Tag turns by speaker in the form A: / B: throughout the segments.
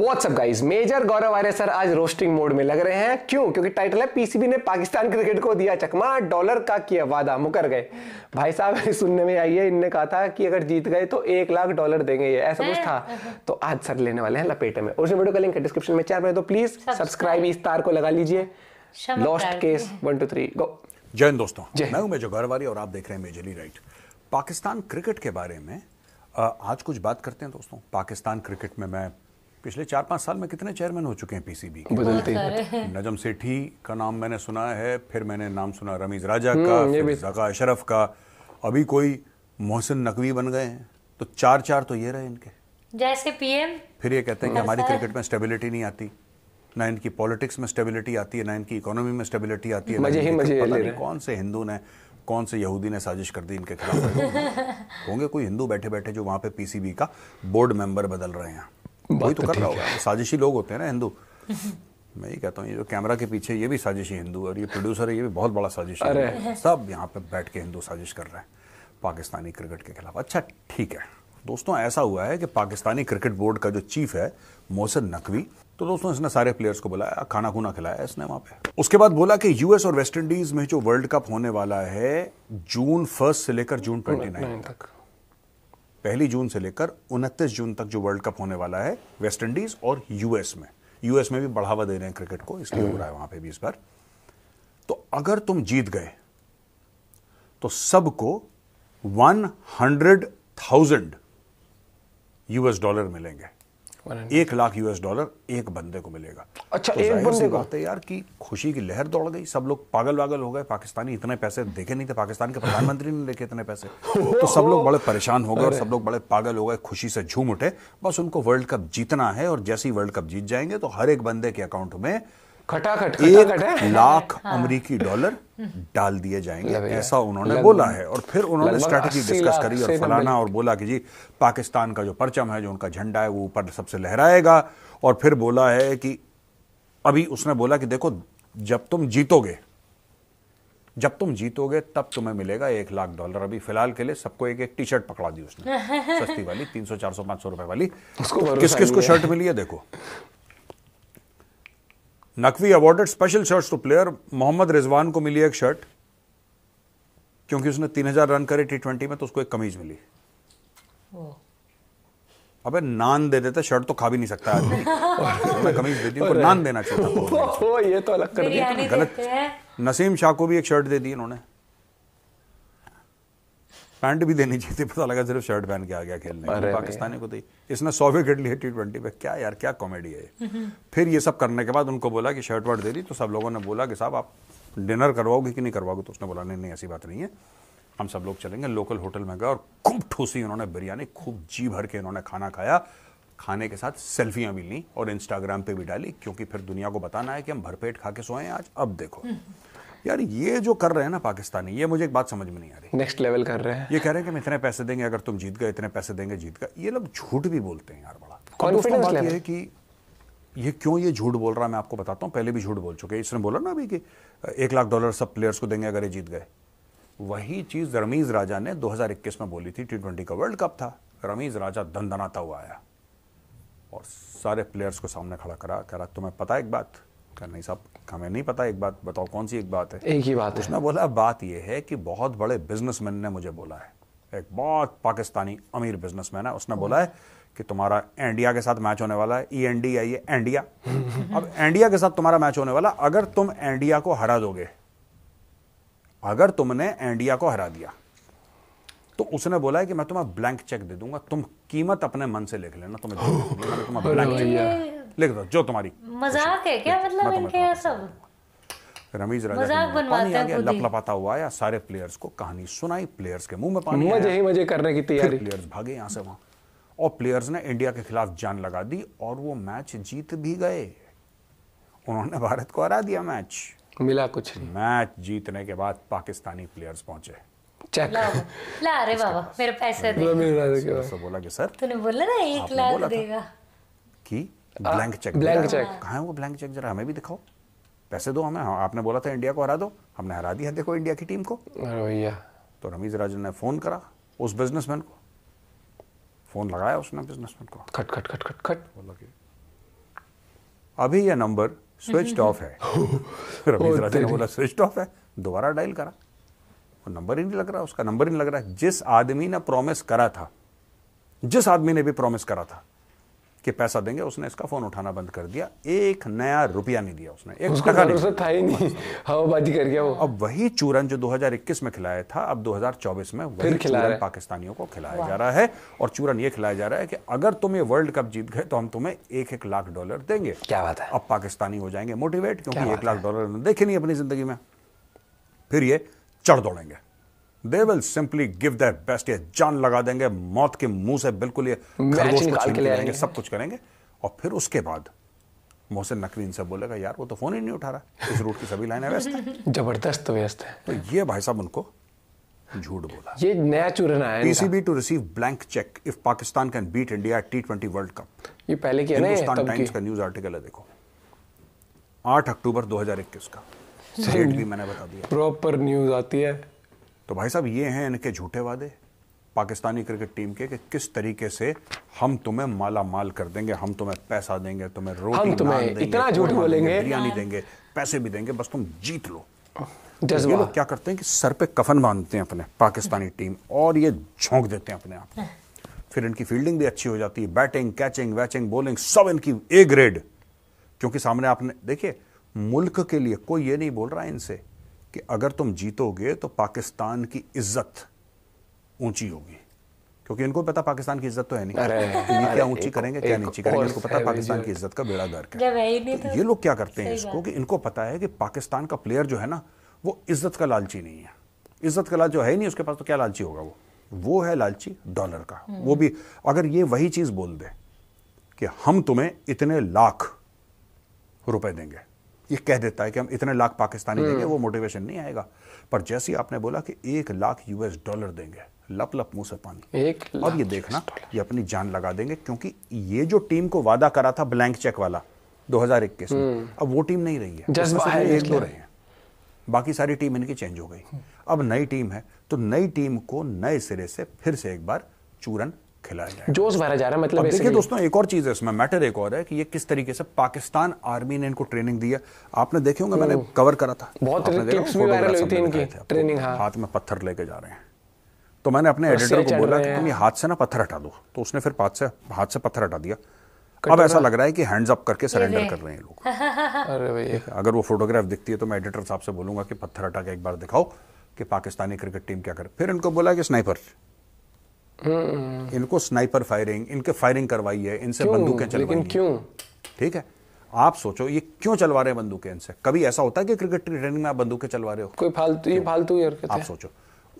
A: WhatsApp guys major Gaurav Arya sir आज roasting mode में लग रहे हैं क्यों क्योंकि टाइटल है पीसीबी ने पाकिस्तान क्रिकेट को दिया चकमा डॉलर का किया वादा मुकर गए भाई साहब सुनने में आई है इनने कहा था कि अगर जीत गए तो एक लाख डॉलर देंगे ये ऐसा कुछ था तो आज सर लेने वाले हैं लपेटे
B: में उसने वीडियो का लिंक डिस्क्रिप्शन में चार बजे तो प्लीज सब्सक्राइब इस तार को लगा लीजिए
A: lost case
B: one two three go जय दोस्तों जय मैं हूं मेजर गौरवारी और आप देख रहे हैं मेजरली राइट पाकिस्तान क्रिकेट के बारे में आज कुछ बात करते हैं दोस्तों पाकिस्तान क्रिकेट में मैं पिछले चार पाँच साल में कितने चेयरमैन हो चुके हैं पीसीबी के बदलते हैं नजम सेठी का नाम मैंने सुना है फिर मैंने नाम सुना रमीज राजा हम्म, का जका अशरफ का अभी कोई मोहसिन नकवी बन गए हैं तो चार चार तो ये रहे इनके
A: जैसे पीएम
B: फिर ये कहते हैं कि हाँ, हमारी क्रिकेट में स्टेबिलिटी नहीं आती ना इनकी पॉलिटिक्स में स्टेबिलिटी आती है ना इनकी इकोनॉमी में स्टेबिलिटी आती है मजे ही मजे ले रहे कौन से हिंदू ने कौन से यहूदी ने साजिश कर दी इनके
A: खिलाफ
B: होंगे कोई हिंदू बैठे बैठे जो वहाँ पे पीसीबी का बोर्ड मेंबर बदल रहे हैं वही तो, तो कर रहा होगा साजिशी लोग होते हैं ना हिंदू मैं ही कहता हूँ ये जो कैमरा के पीछे ये भी साजिशी हिंदू और ये प्रोड्यूसर है ये भी बहुत बड़ा साजिश है सब यहाँ पे बैठ के हिंदू साजिश कर रहे हैं पाकिस्तानी क्रिकेट के खिलाफ अच्छा ठीक है दोस्तों ऐसा हुआ है कि पाकिस्तानी क्रिकेट बोर्ड का जो चीफ है मोहसिन नकवी तो दोस्तों इसने सारे प्लेयर्स को बुलाया खाना खुना खिलाया इसने वहां पे उसके बाद बोला कि यूएस और वेस्ट इंडीज में जो वर्ल्ड कप होने वाला है जून फर्स्ट से लेकर जून ट्वेंटी तक पहली जून से लेकर उनतीस जून तक जो वर्ल्ड कप होने वाला है वेस्ट इंडीज और यूएस में यूएस में भी बढ़ावा दे रहे हैं क्रिकेट को इसलिए हो रहा है वहां पे भी इस बार तो अगर तुम जीत गए तो सबको one hundred thousand US dollar मिलेंगे एक लाख यूएस डॉलर एक बंदे को मिलेगा अच्छा तो एक बंदे को है यार कि खुशी की लहर दौड़ गई सब लोग पागल वागल हो गए पाकिस्तानी इतने पैसे देखे नहीं थे पाकिस्तान के प्रधानमंत्री ने देखे इतने पैसे तो सब लोग बड़े परेशान हो गए और सब लोग बड़े पागल हो गए खुशी से झूम उठे बस उनको वर्ल्ड कप जीतना है और जैसे ही वर्ल्ड कप जीत जाएंगे तो हर एक बंदे के अकाउंट में खटाखट खटाखट है लाख हाँ। अमेरिकी डॉलर डाल दिए जाएंगे ऐसा उन्होंने बोला है और फिर उन्होंने स्ट्रैटेजी डिस्कस करी और फलाना और बोला कि जी पाकिस्तान का जो परचम है जो उनका झंडा है वो ऊपर सबसे लहराएगा और फिर बोला है कि अभी उसने बोला कि देखो जब तुम जीतोगे जब तुम जीतोगे तब तुम्हें मिलेगा एक लाख डॉलर अभी फिलहाल के लिए सबको एक एक टी शर्ट पकड़ा दी उसने सस्ती वाली तीन सौ चार सौ पांच सौ रुपए वाली उसको किस किस को शर्ट मिली है देखो Naqvi awarded special shirts to player Mohammad Rizwan को मिली एक शर्ट क्योंकि उसने 3000 रन करे टी ट्वेंटी में तो उसको एक कमीज मिली अबे नान दे देते शर्ट तो खा भी नहीं सकता आदमी मैं कमीज दे दी नान देना चाहिए ये तो अलग कर दिया गलत नसीम शाह को भी एक शर्ट दे दी इन्होंने पैंट भी देनी चाहिए थी पता लगा सिर्फ शर्ट पहन के आ गया खेलने पाकिस्तानी को दी तो इसने सौ विकेट लिए टी ट्वेंटी पे क्या यार क्या कॉमेडी है हम्म। फिर ये सब करने के बाद उनको बोला कि शर्ट वर्ट दे दी तो सब लोगों ने बोला कि साहब आप डिनर करवाओगे कि नहीं करवाओगे तो उसने बोला नहीं नहीं ऐसी बात नहीं है हम सब लोग चलेंगे लोकल होटल में गए और खूब ठूसी उन्होंने बिरयानी खूब जी भर के उन्होंने खाना खाया खाने के साथ सेल्फियां भी ली और इंस्टाग्राम पे भी डाली क्योंकि फिर दुनिया को बताना है कि हम भरपेट खा के सोए आज अब देखो हम्म। यार ये जो कर रहे हैं ना पाकिस्तानी ये मुझे एक बात समझ में नहीं आ रही नेक्स्ट लेवल कर रहे हैं ये कह रहे हैं कि हम इतने पैसे देंगे अगर तुम जीत गए इतने पैसे देंगे जीत गए ये लोग झूठ भी बोलते हैं यार
A: बड़ा कॉन्फिडेंस लेवल ये है
B: कि ये क्यों ये झूठ बोल रहा है मैं आपको बताता हूँ पहले भी झूठ बोल चुके इसने बोला ना अभी कि एक लाख डॉलर सब प्लेयर्स को देंगे अगर ये जीत गए वही चीज़ रमीज़ राजा ने 2021 में बोली थी टी ट्वेंटी का वर्ल्ड कप था रमीज़ राजा दन दनाता हुआ आया और सारे प्लेयर्स को सामने खड़ा करा कह रहा तुम्हें पता एक बात का नहीं साहब हमें नहीं पता एक बात बताओ कौन सी एक बात है एक ही बात उसने है। बोला बात यह है कि बहुत बड़े बिजनेसमैन ने मुझे बोला है एक बहुत पाकिस्तानी अमीर बिजनेसमैन है उसने बोला है कि तुम्हारा इंडिया के साथ मैच होने वाला है E N D I India अब इंडिया के साथ तुम्हारा मैच होने वाला अगर तुम इंडिया को हरा दोगे अगर तुमने इंडिया को हरा दिया तो उसने बोला है कि मैं तुम्हें ब्लैंक चेक दे दूंगा तुम कीमत अपने मन से लिख लेना तुम्हें, तुम्हें ब्लैंक चेक लिख दो जो तुम्हारी
A: मजाक है क्या मतलब इनके सब
B: रमीज मजाक बनवाते हैं लप लपाता हुआ आया सारे प्लेयर्स को कहानी सुनाई प्लेयर्स के मुंह में पानी मजे ही मजे करने की तैयारी प्लेयर्स भागे यहाँ से वहां और प्लेयर्स ने इंडिया के खिलाफ जान लगा दी और वो मैच जीत भी गए उन्होंने भारत को हरा दिया मैच मिला कुछ नहीं। मैच जीतने के बाद पाकिस्तानी प्लेयर्स पहुंचे चेक ला
A: अरे बाबा मेरे पैसे दे
B: बोला कि सर तूने बोला ना एक लाख देगा की ब्लैंक चेक ब्लैंक चेक कहा है वो ब्लैंक चेक जरा हमें भी दिखाओ पैसे दो हमें हाँ, आपने बोला था इंडिया को हरा दो हमने हरा दिया देखो इंडिया की टीम को भैया तो रमीज राजन ने फ़ोन करा उस बिजनेसमैन को फ़ोन लगाया उसने बिजनेसमैन को खट खट खट खट खट बोला कि अभी यह नंबर स्विच ऑफ है रमीज राजन ने बोला स्विच ऑफ है दोबारा डायल करा वो नंबर ही नहीं लग रहा उसका नंबर ही नहीं लग रहा जिस आदमी ने प्रॉमिस करा था जिस आदमी ने भी प्रॉमिस करा था कि पैसा देंगे उसने इसका फोन उठाना बंद कर दिया एक नया रुपया नहीं दिया उसने एक उसका नहीं था ही नहीं हवाबाजी हाँ, कर गया वो अब वही चूरन जो 2021 में खिलाया था अब 2024 में वही चूरन पाकिस्तानियों को खिलाया जा रहा है और चूरन ये खिलाया जा रहा है कि अगर तुम ये वर्ल्ड कप जीत गए तो हम तुम्हें एक एक लाख डॉलर देंगे क्या बात है अब पाकिस्तानी हो जाएंगे मोटिवेट क्योंकि एक लाख डॉलर देखे नहीं अपनी जिंदगी में फिर ये चढ़ दौड़ेंगे they will simply give that best ये जान लगा देंगे मौत के मुंह से बिल्कुल ये खरगोश को छीन के सब कुछ करेंगे और फिर उसके बाद मोहसिन नकवी इनसे बोलेगा यार वो तो फोन ही नहीं उठा रहा इस रूट की सभी लाइनें व्यस्त है जबरदस्त व्यस्त है तो ये भाई साहब उनको झूठ बोला ये नया चूरना है PCB to receive blank check if Pakistan can beat India T twenty world cup ये पहले किया ना हिंदुस्तान टाइम्स का न्यूज आर्टिकल है देखो आठ अक्टूबर 2021 का डेट भी मैंने बता दिया प्रॉपर न्यूज आती है तो भाई साहब ये हैं इनके झूठे वादे पाकिस्तानी क्रिकेट टीम के कि किस तरीके से हम तुम्हें माला माल कर देंगे हम तुम्हें पैसा देंगे तुम्हें रोटी हम तुम्हें देंगे, इतना झूठ बोलेंगे बिरयानी देंगे पैसे भी देंगे बस तुम जीत लो तो ये लोग क्या करते हैं कि सर पे कफन बांधते हैं अपने पाकिस्तानी टीम और ये झोंक देते हैं अपने आप फिर इनकी फील्डिंग भी अच्छी हो जाती है बैटिंग कैचिंग वैचिंग बॉलिंग सब इनकी ए ग्रेड क्योंकि सामने आपने देखिए मुल्क के लिए कोई ये नहीं बोल रहा है इनसे कि अगर तुम जीतोगे तो पाकिस्तान की इज्जत ऊंची होगी क्योंकि इनको पता पाकिस्तान की इज्जत तो है नहीं अरे, ये क्या ऊंची करेंगे क्या नीची करेंगे इनको पता पाकिस्तान की इज्जत का बेड़ा गर्क
A: है तो ये
B: लोग क्या करते हैं इसको कि इनको पता है कि पाकिस्तान का प्लेयर जो है ना वो इज्जत का लालची नहीं है इज्जत का लालच जो है ही नहीं उसके पास तो क्या लालची होगा वो वो है लालची डॉलर का हम्म। वो भी अगर ये वही चीज बोल दे कि हम तुम्हें इतने लाख रुपए देंगे ये कह देता है कि हम इतने लाख पाकिस्तानी देंगे हम्म। वो मोटिवेशन नहीं आएगा पर जैसे आपने बोला कि एक लाख यूएस डॉलर देंगे लप लप मुंह से पानी एक और ये देखना ये अपनी जान लगा देंगे क्योंकि ये जो टीम को वादा करा था ब्लैंक चेक वाला 2021 में हम्म। अब वो टीम नहीं रही है है एक दो रहे हैं बाकी सारी टीम इनकी चेंज हो गई अब नई टीम है तो नई टीम को नए सिरे से फिर से एक बार चूरन खिलाया जाए जोश भरा जा रहा है मतलब देखिए दोस्तों एक और चीज़ है इसमें मैटर एक और है कि ये किस तरीके से पाकिस्तान आर्मी ने इनको ट्रेनिंग दी है आपने देखे होंगे मैंने कवर करा था बहुत ट्रेनिंग हाँ। हाथ में पत्थर लेके जा रहे हैं तो मैंने अपने एडिटर को बोला कि तुम ये हाथ से ना पत्थर हटा दो तो उसने फिर हाथ से हाथ से पत्थर हटा दिया अब ऐसा लग रहा है कि हैंड्स अप करके सरेंडर कर रहे हैं लोग अरे भैया अगर वो फोटोग्राफ दिखती है तो मैं एडिटर साहब से बोलूंगा कि पत्थर हटा के एक बार दिखाओ कि पाकिस्तानी क्रिकेट टीम क्या करे फिर इनको बोला कि स्नाइपर हम्म। इनको स्नाइपर फायरिंग इनके फायरिंग करवाई है इनसे बंदूकें चलवाई क्यों ठीक है आप सोचो ये क्यों चलवा रहे हैं बंदूकें इनसे कभी ऐसा होता है कि क्रिकेट ट्रेनिंग में आप बंदूकें चलवा रहे हो कोई फालतू ये फालतू ही हरकत आप सोचो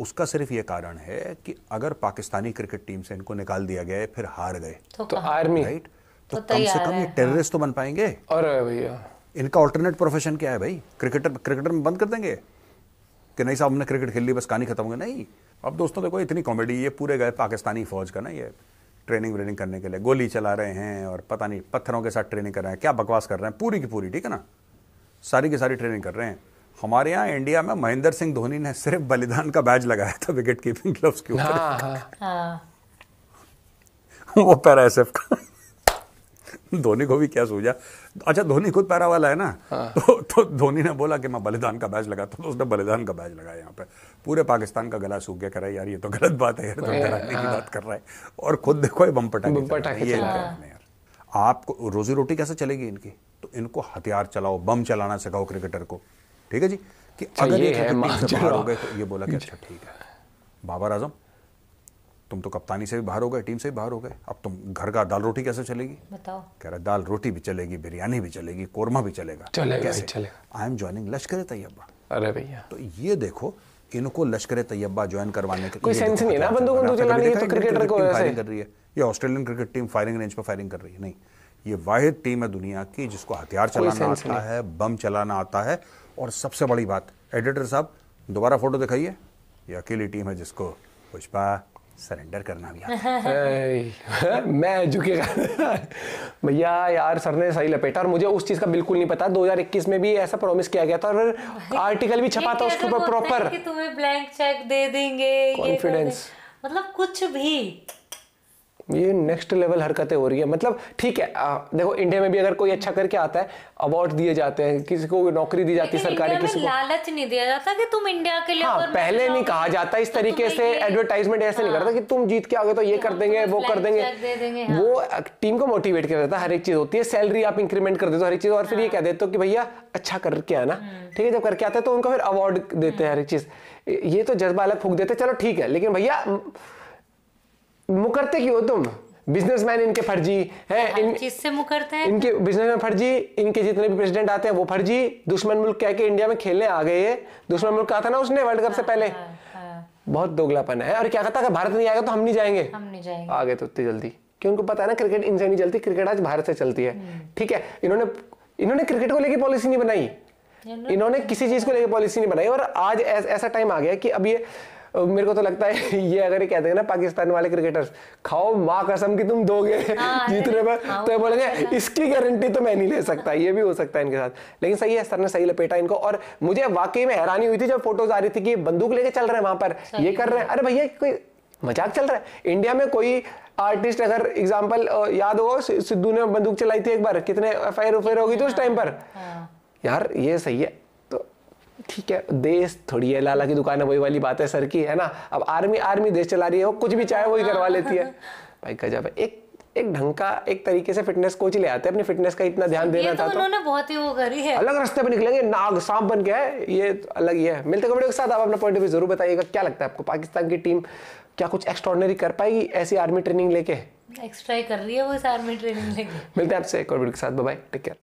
B: उसका सिर्फ ये कारण है कि अगर पाकिस्तानी क्रिकेट टीम से इनको निकाल दिया गया फिर हार गए
A: तो, आर्मी तो राइट तो, तो कम से कम ये टेररिस्ट
B: तो बन पाएंगे और भैया इनका ऑल्टरनेट प्रोफेशन क्या है भाई क्रिकेटर क्रिकेटर में बंद कर देंगे कि नहीं साहब हमने क्रिकेट खेल ली बस कहानी खत्म हो गई नहीं अब दोस्तों देखो इतनी कॉमेडी ये पूरे गए पाकिस्तानी फ़ौज का ना ये ट्रेनिंग व्रेनिंग करने के लिए गोली चला रहे हैं और पता नहीं पत्थरों के साथ ट्रेनिंग कर रहे हैं क्या बकवास कर रहे हैं पूरी की पूरी ठीक है ना सारी की सारी ट्रेनिंग कर रहे हैं हमारे यहाँ इंडिया में महेंद्र सिंह धोनी ने सिर्फ बलिदान का बैज लगाया था विकेट कीपिंग ग्लव्स के ऊपर हाँ,
A: हाँ। हाँ।
B: वो पैरा एस का धोनी को भी क्या सूझा अच्छा धोनी खुद पैरा वाला है ना हाँ। तो तो धोनी ने बोला कि मैं बलिदान का बैच लगा तो उसने बलिदान का बैच लगाया यहाँ पे पूरे पाकिस्तान का गला सूख गया करा यार ये तो गलत बात है यार तो हाँ। की हाँ। बात कर रहा है और खुद देखो ये बम पटाखे ये यार आपको रोजी रोटी कैसे चलेगी इनकी तो इनको हथियार चलाओ बम चलाना सिखाओ क्रिकेटर को ठीक है जी कि अच्छा, अगर ये, हो गए तो ये बोला कि अच्छा ठीक है बाबर आजम तुम तो कप्तानी से भी बाहर हो गए टीम से भी बाहर हो गए अब तुम घर का दाल रोटी कैसे चलेगी बताओ कह रहा दाल रोटी भी चलेगी बिरयानी भी चलेगी कोरमा भी चलेगा कैसे चलेगा आई एम ज्वाइनिंग लश्कर तैयबा अरे भैया तो ये देखो इनको लश्कर तैयबा ज्वाइन करवाने के कोई सेंस नहीं ना तो क्रिकेटर को कर रही है ये Australian cricket team firing range पर फायरिंग कर रही है नहीं ये वाहिद टीम है दुनिया की जिसको हथियार चलाना आता है बम चलाना आता है और सबसे बड़ी बात एडिटर साहब दोबारा फोटो दिखाइए ये अकेली टीम है जिसको पुष्पा सरेंडर करना भैया
A: मैं झुकेगा भैया यार सर ने सही लपेटा और मुझे उस चीज़ का बिल्कुल नहीं पता 2021 में भी ऐसा प्रॉमिस किया गया था और आर्टिकल भी छपा था उसके तो ऊपर प्रॉपर तुम्हें ब्लैंक चेक दे देंगे कॉन्फिडेंस तो मतलब कुछ भी ये नेक्स्ट लेवल हरकतें हो रही है मतलब ठीक है आ, देखो इंडिया में भी अगर कोई अच्छा करके आता है अवार्ड दिए जाते हैं किसी को नौकरी दी जाती है सरकारी किसी को लालच नहीं दिया जाता कि तुम इंडिया के लिए हाँ, पहले अच्छा नहीं कहा जाता इस तो तरीके से एडवर्टाइजमेंट ऐसे नहीं करता हाँ। कि तुम जीत के आगे तो ये कर देंगे वो कर देंगे हाँ। वो टीम को मोटिवेट कर देता हर एक चीज होती है सैलरी आप इंक्रीमेंट कर देते हो हर एक चीज और फिर ये हाँ। कह देते हो कि भैया अच्छा करके आना हम्म। ठीक है जब करके आते हैं तो उनको फिर अवार्ड देते हैं हम्म। हर एक चीज ये तो जज्बा अलग फूक देते चलो ठीक है लेकिन भैया मुकरते क्यों हो तुम बिजनेसमैन इनके फर्जी हैं हाँ, इन किससे मुकरते हैं इनके बिजनेसमैन फर्जी इनके जितने भी प्रेसिडेंट आते हैं वो फर्जी दुश्मन मुल्क कह के इंडिया में खेलने आ गए ये दुश्मन मुल्क कहा था ना उसने वर्ल्ड कप से हाँ, पहले हाँ, बहुत दोगलापन है और क्या कहता अगर भारत नहीं आएगा तो हम नहीं जाएंगे हम नहीं जाएंगे आ गए तो उतनी जल्दी क्योंकि उनको पता है ना क्रिकेट इनसे नहीं चलती क्रिकेट आज भारत से चलती है हम्म। ठीक है इन्होंने इन्होंने क्रिकेट को लेकर पॉलिसी नहीं बनाई इन्होंने किसी चीज को लेकर पॉलिसी नहीं बनाई और आज ऐसा टाइम आ गया कि अब ये मेरे को तो लगता है ये अगर ये कहते हैं ना पाकिस्तान वाले क्रिकेटर्स खाओ माँ कसम की तुम दोगे हाँ, जीतने पर तो ये बोलेंगे इसकी गारंटी तो मैं नहीं ले सकता ये भी हो सकता है इनके साथ लेकिन सही है सर ने सही लपेटा इनको और मुझे वाकई में हैरानी हुई थी जब फोटोज आ रही थी कि बंदूक लेके चल रहे हैं वहां पर ये कर रहे हैं अरे भैया कोई मजाक चल रहा है इंडिया में कोई आर्टिस्ट अगर एग्जाम्पल याद हो सिद्धू ने बंदूक चलाई थी एक बार कितने एफ आई हो थी उस टाइम हाँ, पर हाँ। यार ये सही है ठीक है देश थोड़ी है लाला की दुकान है वही वाली बात है सर की है ना अब आर्मी आर्मी देश चला रही है वो कुछ भी चाहे वही करवा लेती है भाई गजब है एक एक ढंग का एक तरीके से फिटनेस कोच ले आते हैं अपनी फिटनेस का इतना ध्यान देना था तो उन्होंने बहुत ही वो करी है अलग रास्ते पर निकलेंगे नाग सांप बन गया है ये अलग ही है मिलते कपड़े के साथ आप अपना पॉइंट ऑफ व्यू जरूर बताइएगा क्या लगता है आपको पाकिस्तान की टीम क्या कुछ एक्स्ट्रॉर्डनरी कर पाएगी ऐसी आर्मी ट्रेनिंग लेके एक्स्ट्रा कर रही है वो इस आर्मी ट्रेनिंग लेके मिलते हैं आपसे एक और वीडियो के साथ बाय टेक केयर